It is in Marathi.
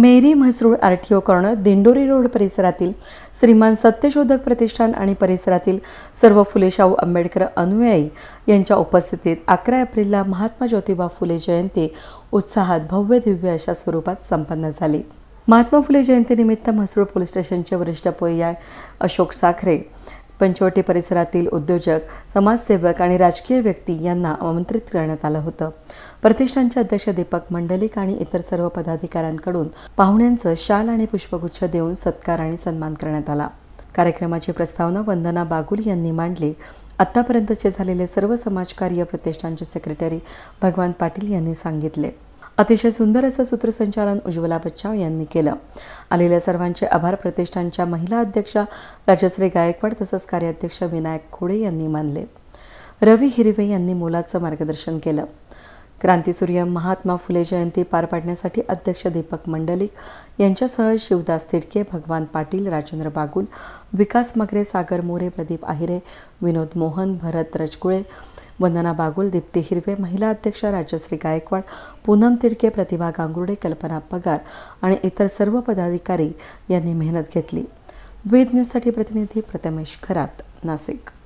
मेरी Mhasrul R T O corner Dindori road परिसरातील श्रीमान सत्यशोधक प्रतिष्ठान आणि परिसरातील सर्व फुले शाहू आंबेडकर अनुयायी यांच्या उपस्थितीत अकरा एप्रिलला महात्मा ज्योतिबा फुले जयंती उत्साहात भव्य दिव्य अशा स्वरूपात संपन्न झाली महात्मा फुले जयंतीनिमित्त म्हसरूळ पोलीस स्टेशनचे वरिष्ठ पोय अशोक साखरे पंचवटी परिसरातील उद्योजक समाजसेवक आणि राजकीय व्यक्ती यांना आमंत्रित करण्यात आलं होतं प्रतिष्ठानचे अध्यक्ष दीपक मंडलिक आणि इतर सर्व पदाधिकाऱ्यांकडून पाहुण्यांचं शाल आणि पुष्पगुच्छ देऊन सत्कार आणि सन्मान करण्यात आला कार्यक्रमाची प्रस्तावना वंदना बागुल यांनी मांडली आत्तापर्यंतचे झालेले सर्व समाजकार्य प्रतिष्ठानचे सेक्रेटरी भगवान पाटील यांनी सांगितले अतिशय सुंदर असं सूत्रसंचालन उज्ज्वला बच्चाव यांनी केलं आलेल्या सर्वांचे आभार प्रतिष्ठानच्या महिला अध्यक्षा राजश्री गायकवाड तसंच कार्याध्यक्ष विनायक खोडे यांनी मानले रवी हिरवे यांनी मोलाचं मार्गदर्शन केलं क्रांतीसूर्य महात्मा फुले जयंती पार पाडण्यासाठी अध्यक्ष दीपक मंडलिक यांच्यासह शिवदास तिडके भगवान पाटील राजेंद्र बागुल विकास मगरे सागर मोरे प्रदीप आहिरे विनोद मोहन भरत रजकुळे वंदना बागुल दीप्ती हिरवे महिला अध्यक्ष राजश्री गायकवाड पूनम तिडके प्रतिभा गांगुर्डे कल्पना पगार आणि इतर सर्व पदाधिकारी यांनी मेहनत घेतली वेद न्यूजसाठी प्रतिनिधी प्रथमेश खरात नाशिक